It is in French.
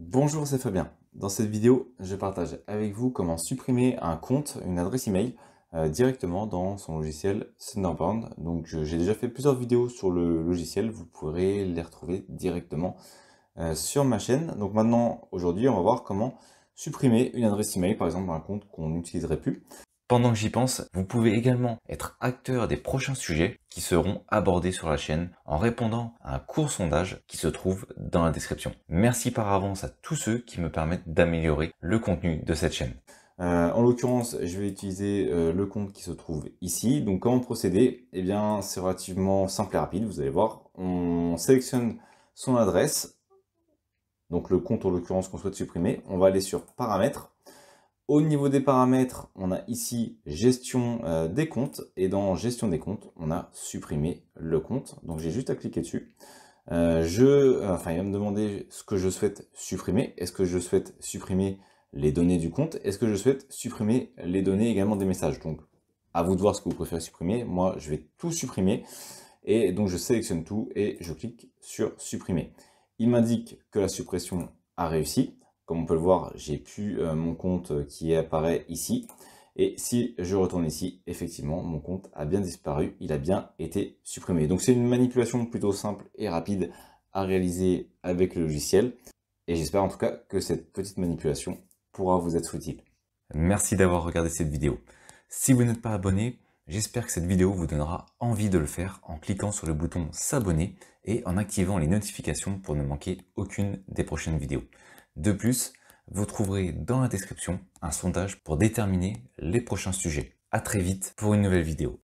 Bonjour, c'est Fabien. Dans cette vidéo, je partage avec vous comment supprimer un compte, une adresse email, euh, directement dans son logiciel Thunderbird. Donc j'ai déjà fait plusieurs vidéos sur le logiciel, vous pourrez les retrouver directement euh, sur ma chaîne. Donc maintenant, aujourd'hui, on va voir comment supprimer une adresse email, par exemple un compte qu'on n'utiliserait plus. Pendant que j'y pense, vous pouvez également être acteur des prochains sujets qui seront abordés sur la chaîne en répondant à un court sondage qui se trouve dans la description. Merci par avance à tous ceux qui me permettent d'améliorer le contenu de cette chaîne. Euh, en l'occurrence, je vais utiliser euh, le compte qui se trouve ici. Donc comment procéder Eh bien, c'est relativement simple et rapide, vous allez voir. On sélectionne son adresse, donc le compte en l'occurrence qu'on souhaite supprimer. On va aller sur paramètres au niveau des paramètres, on a ici gestion euh, des comptes et dans gestion des comptes, on a supprimé le compte. Donc j'ai juste à cliquer dessus. Euh, je, euh, enfin, il va me demander ce que je souhaite supprimer. Est-ce que je souhaite supprimer les données du compte Est-ce que je souhaite supprimer les données également des messages Donc à vous de voir ce que vous préférez supprimer. Moi, je vais tout supprimer. Et donc, je sélectionne tout et je clique sur supprimer. Il m'indique que la suppression a réussi. Comme on peut le voir, j'ai plus euh, mon compte euh, qui apparaît ici. Et si je retourne ici, effectivement, mon compte a bien disparu, il a bien été supprimé. Donc c'est une manipulation plutôt simple et rapide à réaliser avec le logiciel. Et j'espère en tout cas que cette petite manipulation pourra vous être utile. Merci d'avoir regardé cette vidéo. Si vous n'êtes pas abonné, j'espère que cette vidéo vous donnera envie de le faire en cliquant sur le bouton s'abonner et en activant les notifications pour ne manquer aucune des prochaines vidéos. De plus, vous trouverez dans la description un sondage pour déterminer les prochains sujets. À très vite pour une nouvelle vidéo.